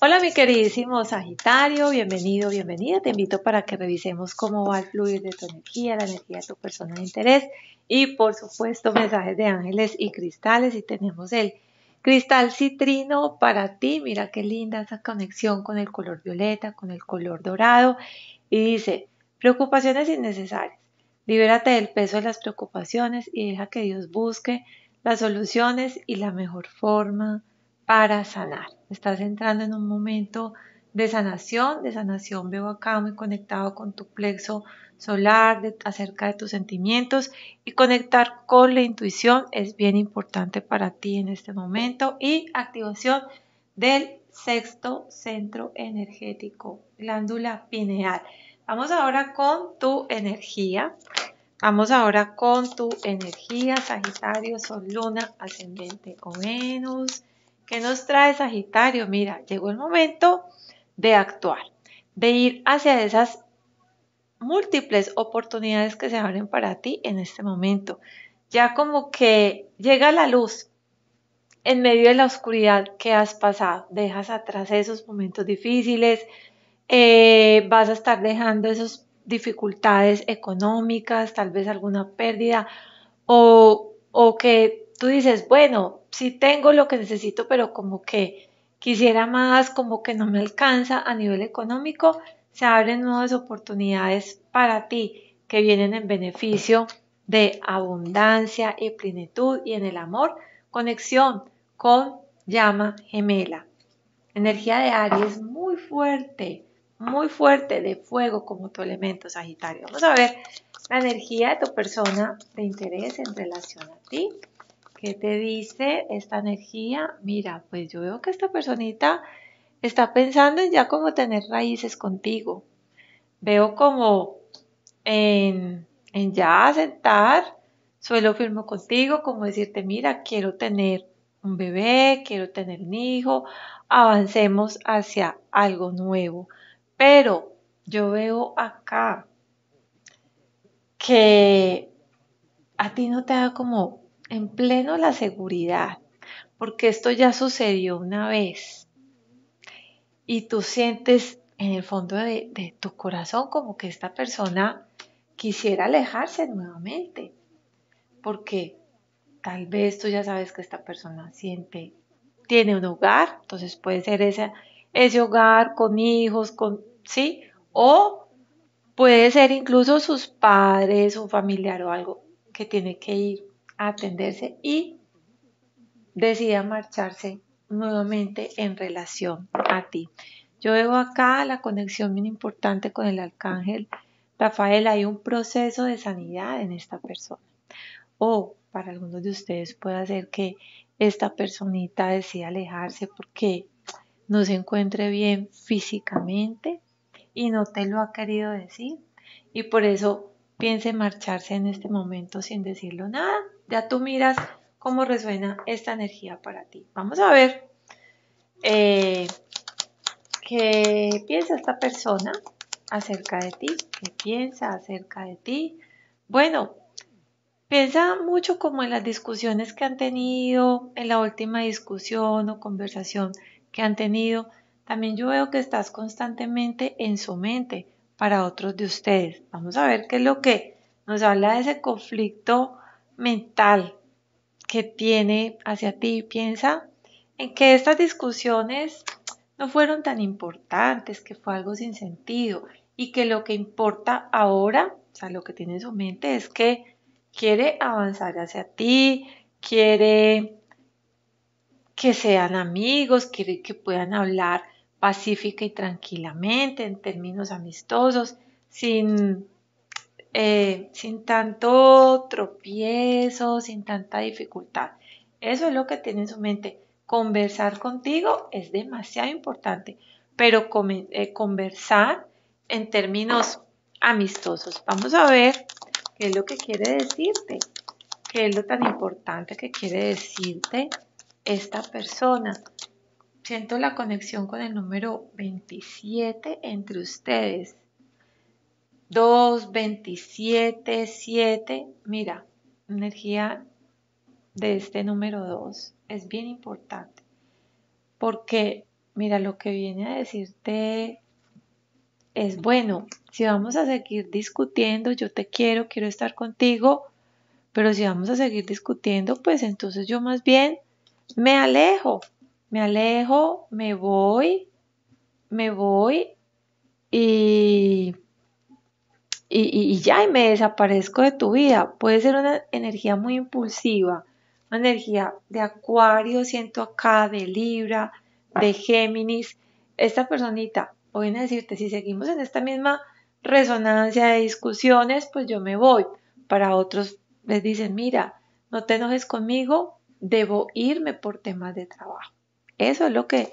Hola mi queridísimo Sagitario, bienvenido, bienvenida. Te invito para que revisemos cómo va el fluir de tu energía, la energía de tu persona de interés y por supuesto mensajes de ángeles y cristales. Y tenemos el cristal citrino para ti. Mira qué linda esa conexión con el color violeta, con el color dorado. Y dice, preocupaciones innecesarias. Libérate del peso de las preocupaciones y deja que Dios busque las soluciones y la mejor forma para sanar. Estás entrando en un momento de sanación, de sanación veo acá muy conectado con tu plexo solar, de, acerca de tus sentimientos y conectar con la intuición es bien importante para ti en este momento y activación del sexto centro energético, glándula pineal. Vamos ahora con tu energía. Vamos ahora con tu energía, Sagitario, Sol, Luna, Ascendente o Venus. ¿Qué nos trae Sagitario? Mira, llegó el momento de actuar, de ir hacia esas múltiples oportunidades que se abren para ti en este momento. Ya como que llega la luz en medio de la oscuridad que has pasado, dejas atrás esos momentos difíciles, eh, vas a estar dejando esas dificultades económicas, tal vez alguna pérdida o, o que tú dices, bueno, si tengo lo que necesito, pero como que quisiera más, como que no me alcanza a nivel económico, se abren nuevas oportunidades para ti que vienen en beneficio de abundancia y plenitud y en el amor, conexión con llama gemela. Energía de Aries muy fuerte, muy fuerte de fuego como tu elemento Sagitario. Vamos a ver la energía de tu persona de interés en relación a ti. ¿Qué te dice esta energía? Mira, pues yo veo que esta personita está pensando en ya como tener raíces contigo. Veo como en, ya sentar suelo firmo contigo, como decirte, mira, quiero tener un bebé, quiero tener un hijo, avancemos hacia algo nuevo. Pero yo veo acá que a ti no te da como en pleno la seguridad, porque esto ya sucedió una vez. Y tú sientes en el fondo de, tu corazón como que esta persona quisiera alejarse nuevamente, porque tal vez tú ya sabes que esta persona siente, tiene un hogar, entonces puede ser ese, ese hogar con hijos, con, ¿sí? O puede ser incluso sus padres, un familiar o algo que tiene que ir atenderse y decida marcharse nuevamente en relación a ti. Yo veo acá la conexión bien importante con el arcángel Rafael. Hay un proceso de sanidad en esta persona. O para algunos de ustedes puede ser que esta personita decida alejarse porque no se encuentre bien físicamente y no te lo ha querido decir. Y por eso piense marcharse en este momento sin decirlo nada ya tú miras cómo resuena esta energía para ti. Vamos a ver eh, qué piensa esta persona acerca de ti, qué piensa acerca de ti. Bueno, piensa mucho como en las discusiones que han tenido, en la última discusión o conversación que han tenido. También yo veo que estás constantemente en su mente para otros de ustedes. Vamos a ver qué es lo que nos habla de ese conflicto mental que tiene hacia ti. Piensa en que estas discusiones no fueron tan importantes, que fue algo sin sentido y que lo que importa ahora, o sea, lo que tiene en su mente es que quiere avanzar hacia ti, quiere que sean amigos, quiere que puedan hablar pacífica y tranquilamente, en términos amistosos, sin eh, sin tanto tropiezo, sin tanta dificultad. Eso es lo que tiene en su mente. Conversar contigo es demasiado importante, pero eh, conversar en términos amistosos. Vamos a ver qué es lo que quiere decirte, qué es lo tan importante que quiere decirte esta persona. Siento la conexión con el número 27 entre ustedes. 2, 27, 7. Mira, energía de este número 2 es bien importante. Porque, mira, lo que viene a decirte es, bueno, si vamos a seguir discutiendo, yo te quiero, quiero estar contigo, pero si vamos a seguir discutiendo, pues entonces yo más bien me alejo, me alejo, me voy, me voy y y, ya y me desaparezco de tu vida. Puede ser una energía muy impulsiva, una energía de acuario, siento acá, de Libra, de Géminis. Esta personita, voy a decirte, si seguimos en esta misma resonancia de discusiones, pues yo me voy. Para otros les dicen, mira, no te enojes conmigo, debo irme por temas de trabajo. Eso es lo que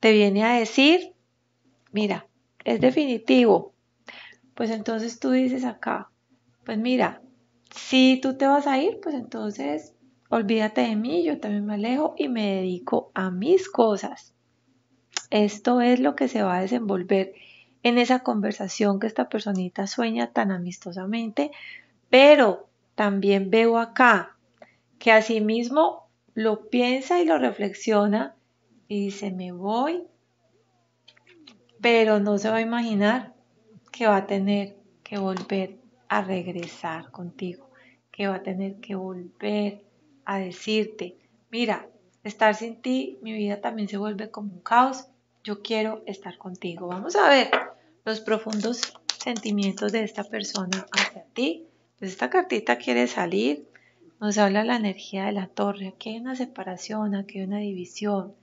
te viene a decir, mira, es definitivo, pues entonces tú dices acá, pues mira, si tú te vas a ir, pues entonces olvídate de mí, yo también me alejo y me dedico a mis cosas. Esto es lo que se va a desenvolver en esa conversación que esta personita sueña tan amistosamente, pero también veo acá que asimismo lo piensa y lo reflexiona y dice, me voy, pero no se va a imaginar que va a tener que volver a regresar contigo, que va a tener que volver a decirte, mira, estar sin ti, mi vida también se vuelve como un caos, yo quiero estar contigo. Vamos a ver los profundos sentimientos de esta persona hacia ti. Pues esta cartita quiere salir, nos habla la energía de la torre, aquí hay una separación, aquí hay una división,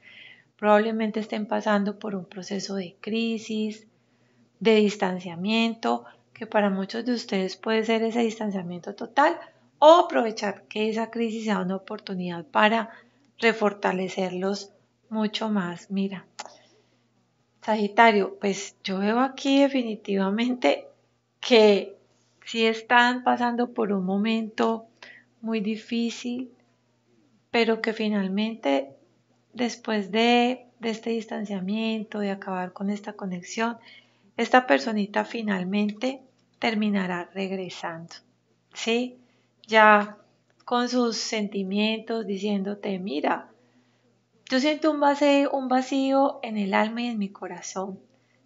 probablemente estén pasando por un proceso de crisis, de distanciamiento, que para muchos de ustedes puede ser ese distanciamiento total, o aprovechar que esa crisis sea una oportunidad para refortalecerlos mucho más. Mira, Sagitario, pues yo veo aquí definitivamente que si están pasando por un momento muy difícil, pero que finalmente después de, de este distanciamiento, de acabar con esta conexión, esta personita finalmente terminará regresando, ¿sí? Ya con sus sentimientos diciéndote, mira, yo siento un vacío, en el alma y en mi corazón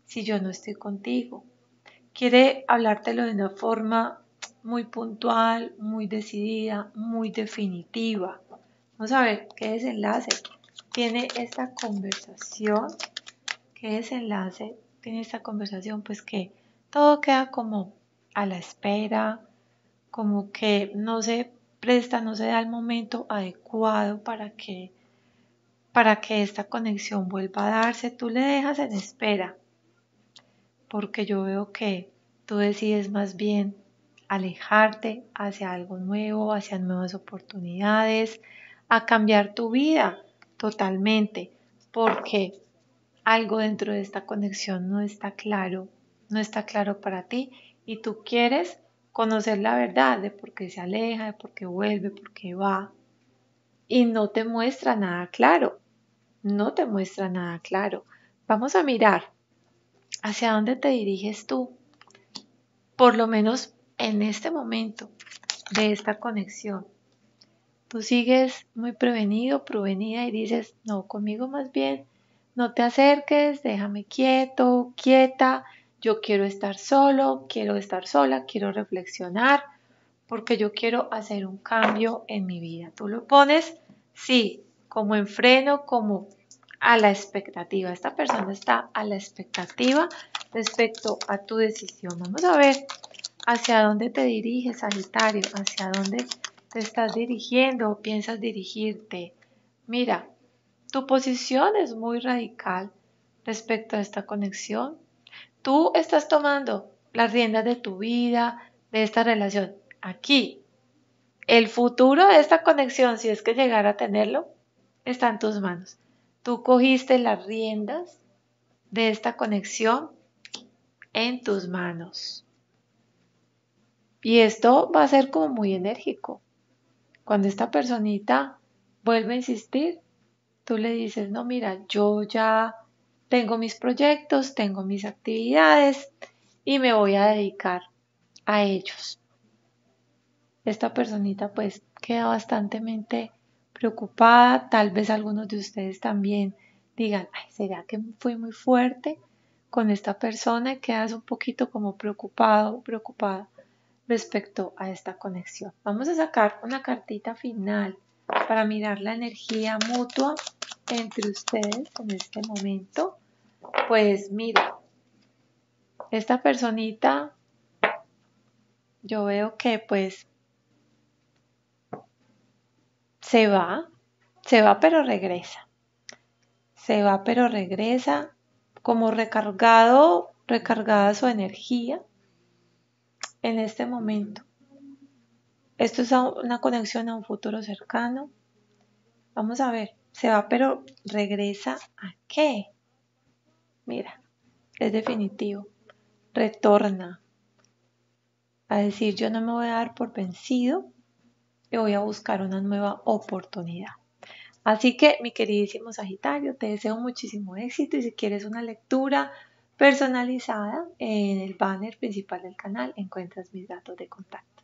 si yo no estoy contigo. Quiere hablártelo de una forma muy puntual, muy decidida, muy definitiva. Vamos a ver qué desenlace tiene esta conversación, qué desenlace en esta conversación, pues que todo queda como a la espera, como que no se presta, no se da el momento adecuado para que para que esta conexión vuelva a darse, tú le dejas en espera, porque yo veo que tú decides más bien alejarte hacia algo nuevo, hacia nuevas oportunidades, a cambiar tu vida totalmente, porque algo dentro de esta conexión no está claro, no está claro para ti y tú quieres conocer la verdad de por qué se aleja, de por qué vuelve, por qué va y no te muestra nada claro, no te muestra nada claro. Vamos a mirar hacia dónde te diriges tú, por lo menos en este momento de esta conexión. Tú sigues muy prevenido, prevenida y dices, no, conmigo más bien no te acerques, déjame quieto, quieta, yo quiero estar solo, quiero estar sola, quiero reflexionar, porque yo quiero hacer un cambio en mi vida. Tú lo pones, sí, como en freno, como a la expectativa. Esta persona está a la expectativa respecto a tu decisión. Vamos a ver hacia dónde te diriges, Sagitario, hacia dónde te estás dirigiendo o piensas dirigirte. Mira, tu posición es muy radical respecto a esta conexión. Tú estás tomando las riendas de tu vida, de esta relación, aquí. El futuro de esta conexión, si es que llegara a tenerlo, está en tus manos. Tú cogiste las riendas de esta conexión en tus manos. Y esto va a ser como muy enérgico. Cuando esta personita vuelve a insistir, tú le dices, no, mira, yo ya tengo mis proyectos, tengo mis actividades y me voy a dedicar a ellos. Esta personita pues queda bastante preocupada, tal vez algunos de ustedes también digan, Ay, ¿será que fui muy fuerte con esta persona? quedas un poquito como preocupado, preocupada respecto a esta conexión. Vamos a sacar una cartita final para mirar la energía mutua entre ustedes en este momento, pues mira, esta personita, yo veo que pues se va, se va pero regresa, se va pero regresa como recargado, recargada su energía en este momento. Esto es una conexión a un futuro cercano. Vamos a ver, se va, pero regresa a qué. Mira, es definitivo. Retorna a decir yo no me voy a dar por vencido y voy a buscar una nueva oportunidad. Así que, mi queridísimo Sagitario, te deseo muchísimo éxito y si quieres una lectura personalizada, en el banner principal del canal encuentras mis datos de contacto.